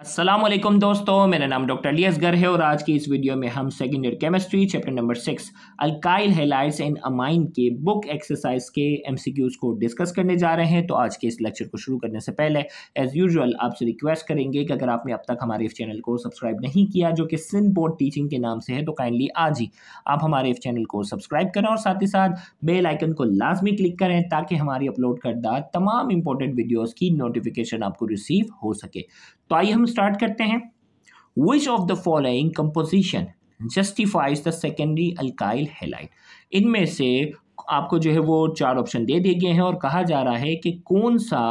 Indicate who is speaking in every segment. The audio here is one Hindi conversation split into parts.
Speaker 1: असलम दोस्तों मेरा नाम डॉक्टर लियस गर है और आज की इस वीडियो में हम second year chemistry chapter number six alkyl halides and amine के बुक एक्सरसाइज के एमसीक्यूज को डिस्कस करने जा रहे हैं तो आज के इस लेक्चर को शुरू करने से पहले एज़ यूजुअल आपसे रिक्वेस्ट करेंगे कि अगर आपने अब तक हमारे इस चैनल को सब्सक्राइब नहीं किया जो कि सिन बोर्ड टीचिंग के नाम से है तो काइंडली आज ही आप हमारे इस चैनल को सब्सक्राइब करें और साथ ही साथ बेलाइकन को लाजमी क्लिक करें ताकि हमारी अपलोड करदा तमाम इंपॉर्टेंट वीडियोज़ की नोटिफिकेशन आपको रिसीव हो सके तो आइए हम स्टार्ट करते हैं which of the following composition justifies the secondary alkyl halide इनमें से आपको जो है वो चार ऑप्शन दे दिए गए हैं और कहा जा रहा है कि कौन सा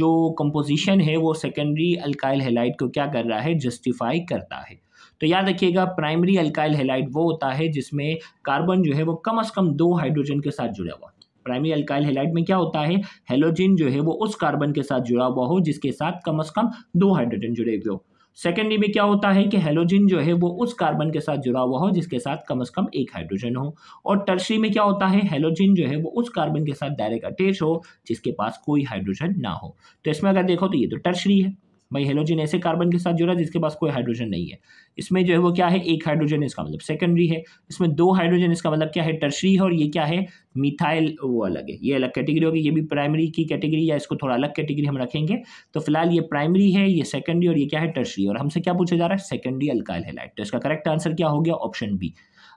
Speaker 1: जो कंपोजिशन है वो सेकेंडरी अल्काइल हेलाइट को क्या कर रहा है जस्टिफाई करता है तो याद रखिएगा प्राइमरी अल्काइल हेलाइट वो होता है जिसमें कार्बन जो है वो कम अज़ कम दो हाइड्रोजन के साथ जुड़ा हुआ प्राइमरी अल्काइल हेलाइट में क्या होता है हेलोजिन जो है वो उस कार्बन के साथ जुड़ा हुआ हो जिसके साथ कम अज कम दो हाइड्रोजन जुड़े हुए हो सेकेंडली में क्या होता है कि हेलोजिन जो है वो उस कार्बन के साथ जुड़ा हुआ हो जिसके साथ कम अज कम एक हाइड्रोजन हो और टर्सरी में क्या होता है हेलोजिन जो है वो उस कार्बन के साथ डायरेक्ट अटैच हो जिसके पास कोई हाइड्रोजन ना हो तो इसमें अगर देखो तो ये तो टर्सरी है भाई हेलोजन ऐसे कार्बन के साथ जुड़ा जिसके पास कोई हाइड्रोजन नहीं है इसमें जो है वो क्या है एक हाइड्रोजन इसका मतलब सेकेंडरी है इसमें दो हाइड्रोजन इसका मतलब क्या है टर्सरी है और ये क्या है मिथाइल वो अलग है ये अलग कैटेगरी होगी ये भी प्राइमरी की कैटेगरी या इसको थोड़ा अलग कैटेगरी हम रखेंगे तो फिलहाल ये प्राइमरी है ये सेकेंडरी और ये क्या है टर्सरी और हमसे क्या पूछा जा रहा है सेकेंडरी अल्काइल हेलाइट तो इसका करेक्ट आंसर क्या हो गया ऑप्शन बी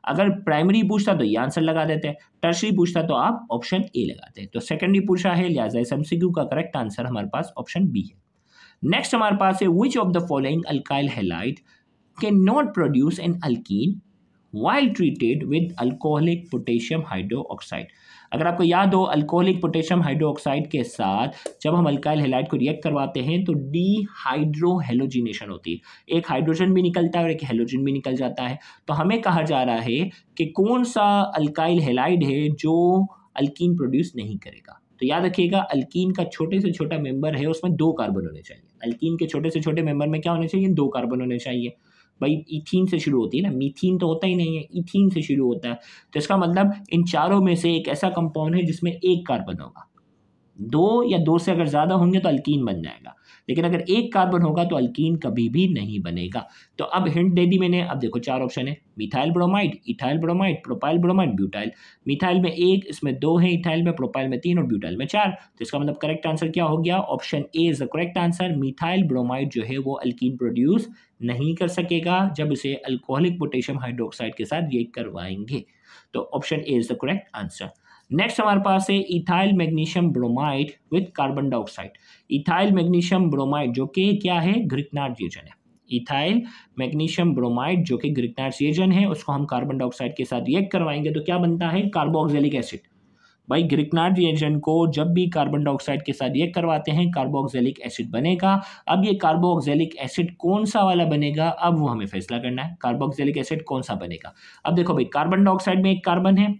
Speaker 1: अगर प्राइमरी पूछता तो ये आंसर लगा देते हैं टर्सरी पूछता तो आप ऑप्शन ए लगाते हैं तो सेकेंडरी पूछा है लिहाजा एस का करेक्ट आंसर हमारे पास ऑप्शन बी है नेक्स्ट हमारे पास है which of the following alkyl halide cannot produce an alkene while treated with alcoholic potassium hydroxide अगर आपको याद हो अल्कोहलिक पोटेशियम हाइड्रो ऑक्साइड के साथ जब हम अल्काइल हेलाइट को रिएक्ट करवाते हैं तो डी हाइड्रो हेलोजिनेशन होती है एक हाइड्रोजन भी निकलता है और एक हेलोजन भी निकल जाता है तो हमें कहा जा रहा है कि कौन सा अल्काइल हेलाइड है जो अल्कीन प्रोड्यूस नहीं करेगा तो याद रखिएगा अल्कीन का छोटे से छोटा मेंबर है उसमें दो कार्बन होने चाहिए अल्किन के छोटे से छोटे मेंबर में क्या होने चाहिए दो कार्बन होने चाहिए भाई इथीन से शुरू होती है ना मीथीन तो होता ही नहीं है इथीन से शुरू होता है तो इसका मतलब इन चारों में से एक ऐसा कंपाउंड है जिसमें एक कार्बन होगा दो या दो से अगर ज़्यादा होंगे तो अल्किन बन जाएगा लेकिन अगर एक कार्बन होगा तो अल्कीन कभी भी नहीं बनेगा तो अब हिंट दे दी मैंने अब देखो चार ऑप्शन है methyl bromide ethyl bromide propyl bromide butyl methyl में एक इसमें दो है इथाइल में प्रोपाइल में तीन और ब्यूटाइल में चार तो इसका मतलब करेक्ट आंसर क्या हो गया option A is the correct answer methyl bromide जो है वो अल्कीन प्रोड्यूस नहीं कर सकेगा जब इसे अल्कोहलिक पोटेशियम हाइड्रोक्साइड के साथ ये करवाएंगे तो option A is the correct answer next हमारे पास है ethyl magnesium bromide with carbon dioxide ethyl magnesium bromide जो कि क्या है घृतनार्जीजन है इथाइल मैग्नीशियम ब्रोमाइड जो कि घृतनार्जीजन है उसको हम कार्बन डाइऑक्साइड के साथ रिएक्ट करवाएंगे तो क्या बनता है कार्बोक्सिलिक एसिड भाई ग्रिकनाट को जब भी कार्बन डाइऑक्साइड के साथ रिएक्ट करवाते हैं कार्बोक्सिलिक एसिड बनेगा अब ये कार्बोक्सिलिक एसिड कौन सा वाला बनेगा अब वो हमें फैसला करना है कार्बोक्सिलिक एसिड कौन सा बनेगा अब देखो भाई कार्बन डाइऑक्साइड में एक कार्बन है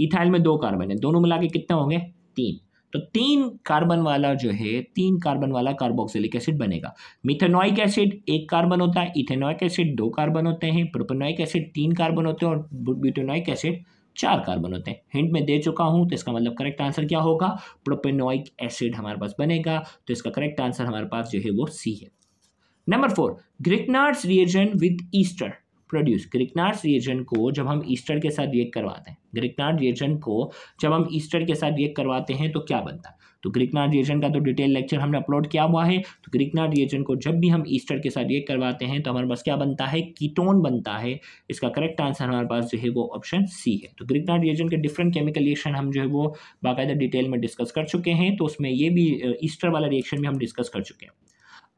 Speaker 1: इथाइल में दो कार्बन है दोनों मिला के कितने होंगे तीन तो तीन कार्बन वाला जो है तीन कार्बन वाला कार्बोक्सिलिक एसिड बनेगा मिथेनोइक एसिड एक कार्बन होता है इथेनोइक एसिड दो कार्बन होते हैं प्रोपेनोइक एसिड तीन कार्बन होते हैं और ब्यूटेनोइक एसिड चार कार्बन होते हैं हिंट में दे चुका हूं तो इसका मतलब करेक्ट आंसर क्या होगा प्रोपेनोइक एसिड हमारे पास बनेगा तो इसका करेक्ट आंसर हमारे पास जो है वो सी है number four Grignard's reagent with ester produce Grignard's reagent को जब हम ईस्टर के साथ रिएक्ट करवाते हैं ग्रिकनार्ड रिएजन को जब हम ईस्टर के साथ रिएक्ट करवाते हैं तो क्या बनता है तो ग्रिकनार्ड रिएजन का तो डिटेल लेक्चर हमने अपलोड किया हुआ है तो ग्रिकनार्ड रिएजन को जब भी हम ईस्टर के साथ रिएक्ट करवाते हैं तो हमारे पास क्या बनता है कीटोन बनता है इसका करेक्ट आंसर हमारे पास जो है वो ऑप्शन सी है तो ग्रिकनार्ड रिएजन के डिफरेंट केमिकल रिएक्शन हम जो है वो बाकायदा डिटेल में डिस्कस कर चुके हैं तो उसमें ये भी ईस्टर वाला रिएक्शन भी हम डिस्कस कर चुके हैं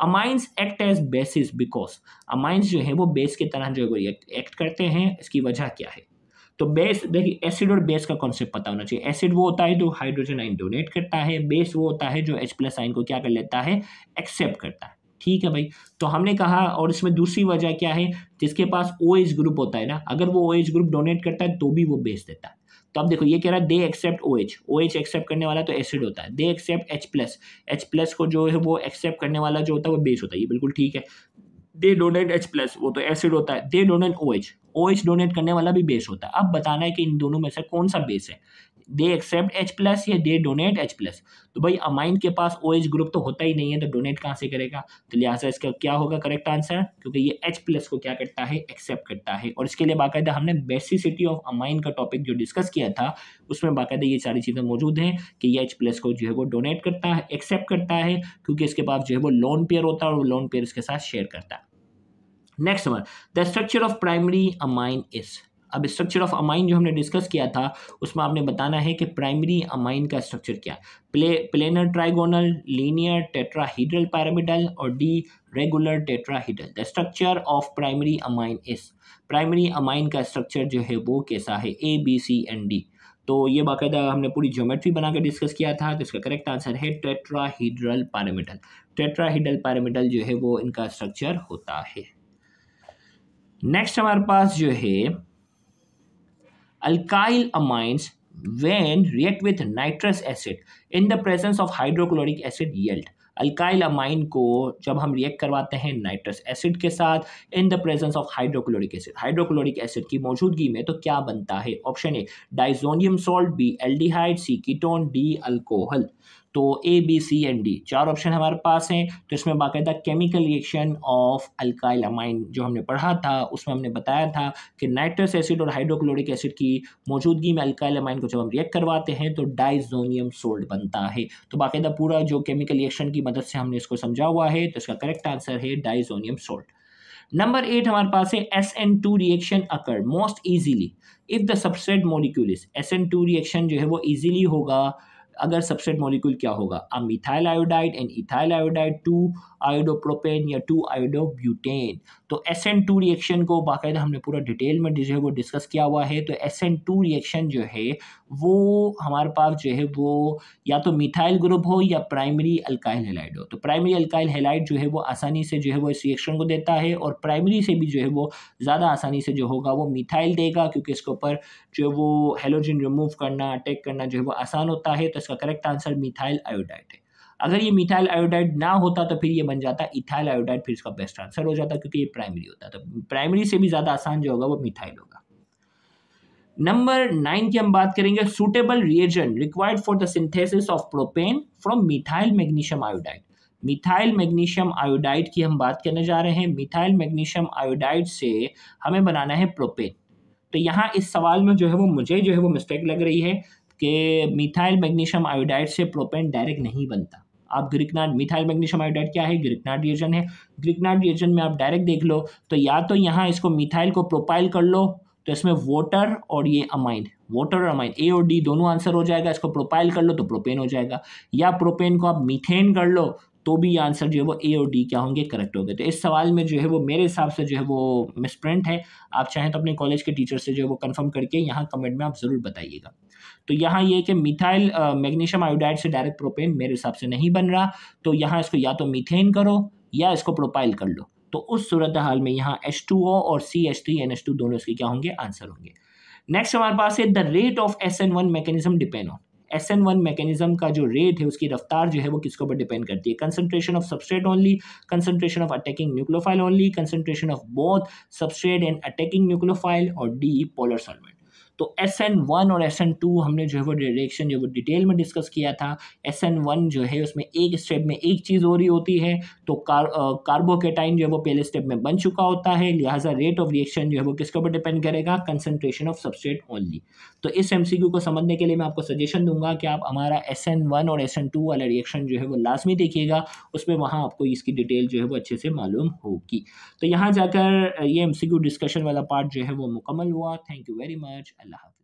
Speaker 1: amines act as bases because amines जो है वो बेस की तरह जो है एक्ट करते हैं इसकी वजह क्या है तो बेस देखिए एसिड और बेस का कॉन्सेप्ट पता होना चाहिए एसिड वो होता है जो हाइड्रोजन आइन डोनेट करता है बेस वो होता है जो एच प्लस आइन को क्या कर लेता है एक्सेप्ट करता है ठीक है भाई तो हमने कहा और इसमें दूसरी वजह क्या है जिसके पास ओ एज ग्रुप होता है ना अगर वो ओ एज ग्रुप डोनेट करता है तो भी वो बेस देता है तो अब देखो ये कह रहा है they accept O H O H accept करने वाला तो एसिड होता है they accept H plus H plus को जो है वो एक्सेप्ट करने वाला जो होता है वो बेस होता है ये बिल्कुल ठीक है दे डोनेट एच प्लस वो तो एसिड होता है they donate O H O H donate करने वाला भी बेस होता है अब बताना है कि इन दोनों में से कौन सा बेस है दे एक्सेप्ट एच प्लस या दे डोनेट एच प्लस तो भाई अमाइन के पास ओ एच ग्रुप तो होता ही नहीं है तो डोनेट कहाँ से करेगा तो लिहाजा इसका क्या होगा करेक्ट आंसर क्योंकि ये एच प्लस को क्या करता है एक्सेप्ट करता है और इसके लिए बाकायदा हमने बेसिसिटी ऑफ अमाइन का टॉपिक जो डिस्कस किया था उसमें बाकायदा ये सारी चीज़ें मौजूद हैं कि ये एच प्लस को जो है वो डोनेट करता है एक्सेप्ट करता है क्योंकि इसके पास जो है वो लोन पेयर होता है और लोन पेयर इसके साथ शेयर करता है next one the structure of primary amine is अब स्ट्रक्चर ऑफ अमाइन जो हमने डिस्कस किया था उसमें आपने बताना है कि प्राइमरी अमाइन का स्ट्रक्चर क्या play planar trigonal linear tetrahedral pyramidal और D regular tetrahedral the structure of primary amine इस प्राइमरी अमाइन का स्ट्रक्चर जो है वो कैसा है A B C and D तो ये बाकायदा हमने पूरी ज्योमेट्री बनाकर डिस्कस किया था तो इसका करेक्ट आंसर है टेट्राहीड्रल पैरामिडल टेट्राहीड्रल पैरामिडल जो है वो इनका स्ट्रक्चर होता है नेक्स्ट हमारे पास जो है alkyl amines when react with nitrous acid in the presence of hydrochloric acid yield alkyl amine को जब हम रिएक्ट करवाते हैं नाइट्रस एसिड के साथ in the presence of hydrochloric acid hydrochloric acid की मौजूदगी में तो क्या बनता है option A diazonium salt B aldehyde C ketone D alcohol तो A B C and D चार ऑप्शन हमारे पास हैं तो इसमें बाकायदा chemical reaction of alkyl amine जो हमने पढ़ा था उसमें हमने बताया था कि नाइट्रस एसिड और हाइड्रोक्लोरिक एसिड की मौजूदगी में अल्काइल अमाइन को जब हम रिएक्ट करवाते हैं तो डाइजोनियम सोल्ट बनता है तो बाकायदा पूरा जो केमिकल रिएक्शन की मदद से हमने इसको समझा हुआ है तो इसका करेक्ट आंसर है डाइजोनियम सोल्ट नंबर एट हमारे पास है S N two reaction occur most easily if the substrate molecule S N two reaction जो है वो ईजीली होगा अगर सबस्ट्रेट मॉलिक्यूल क्या होगा uh methyl iodide and ethyl iodide two iodopropane या टू आयोडोब्यूटेन तो एस एन टू रिएक्शन को बाकायदा हमने पूरा डिटेल में जो है वो डिस्कस किया हुआ है तो एस एन टू रिएक्शन जो है वो हमारे पास जो है वो या तो मिथाइल ग्रुप हो या प्राइमरी अल्काइल हेलाइड हो तो प्राइमरी अल्काइल हेलाइड जो है वो आसानी से जो है वो इस रिएक्शन को देता है और प्राइमरी से भी जो है वो ज़्यादा आसानी से जो होगा वो मिथाइल देगा क्योंकि इसके ऊपर जो है वो हेलोजिन रिमूव करना अटैक करना जो है वो आसान होता है तो इसका करेक्ट आंसर मिथाइल आयोडाइड है अगर ये मिथाइल आयोडाइड ना होता तो फिर ये बन जाता इथाइल आयोडाइड फिर इसका बेस्ट आंसर हो जाता क्योंकि ये प्राइमरी होता तो प्राइमरी से भी ज़्यादा आसान जो होगा वो मिथाइल होगा नंबर नाइन की हम बात करेंगे suitable reagent required for the synthesis of propane from methyl magnesium iodide methyl magnesium iodide की हम बात करने जा रहे हैं मिथाइल मैग्नीशियम आयोडाइड से हमें बनाना है प्रोपेन तो यहाँ इस सवाल में जो है वो मुझे जो है वो मिस्टेक लग रही है कि मिथाइल मैग्नीशियम आयोडाइड से प्रोपेन डायरेक्ट नहीं बनता आप ग्रिकनाड मिथाइल मैग्नीशियम आयोडाइड क्या है ग्रिकनाड रिएजन है ग्रिकनाड रिएजन में आप डायरेक्ट देख लो तो या तो यहाँ इसको मिथाइल को प्रोपाइल कर लो तो इसमें वाटर और ये अमाइन वाटर और अमाइन ए और डी दोनों आंसर हो जाएगा इसको प्रोपाइल कर लो तो प्रोपेन हो जाएगा या प्रोपेन को आप मीथेन कर लो तो भी ये आंसर जो है वो ए और डी क्या होंगे करेक्ट हो गए तो इस सवाल में जो है वो मेरे हिसाब से जो है वो मिसप्रिंट है आप चाहें तो अपने कॉलेज के टीचर से जो है वो कन्फर्म करके यहाँ कमेंट में आप ज़रूर बताइएगा तो यहाँ ये कि मिथाइल मैग्नीशियम आयोडाइड से डायरेक्ट प्रोपेन मेरे हिसाब से नहीं बन रहा तो यहाँ इसको या तो मिथेन करो या इसको प्रोपाइल कर लो तो उस सूरत हाल में यहाँ एच टू ओ और C H three N H two दोनों इसके क्या होंगे आंसर होंगे नेक्स्ट हमारे पास है the rate of S N one mechanism depend on S N one mechanism का जो रेट है उसकी रफ्तार जो है वो किसके ऊपर डिपेंड करती है concentration of substrate only concentration of attacking nucleophile only concentration of both substrate and attacking nucleophile और डी पोलर सॉल्वेंट तो एस एन वन और एस एन टू हमने जो है वो डायरेक्शन जो है वो डिटेल में डिस्कस किया था एस एन वन जो है उसमें एक स्टेप में एक चीज़ हो रही होती है तो कार, कार्बोकेटाइन जो है वो पहले स्टेप में बन चुका होता है लिहाजा रेट ऑफ रिएक्शन जो है वो किसके ऊपर डिपेंड करेगा कंसनट्रेशन ऑफ सबस्टेट ओनली तो इस एम को समझने के लिए मैं आपको सजेशन दूंगा कि आप हमारा एस एन वन और एस एन टू वाला रिएक्शन जो है वो लाजमी देखिएगा उसमें वहाँ आपको इसकी डिटेल जो है वो अच्छे से मालूम होगी तो यहाँ जाकर ये एम डिस्कशन वाला पार्ट जो है वो मुकम्मल हुआ थैंक यू वेरी मच अल्लाह हाफ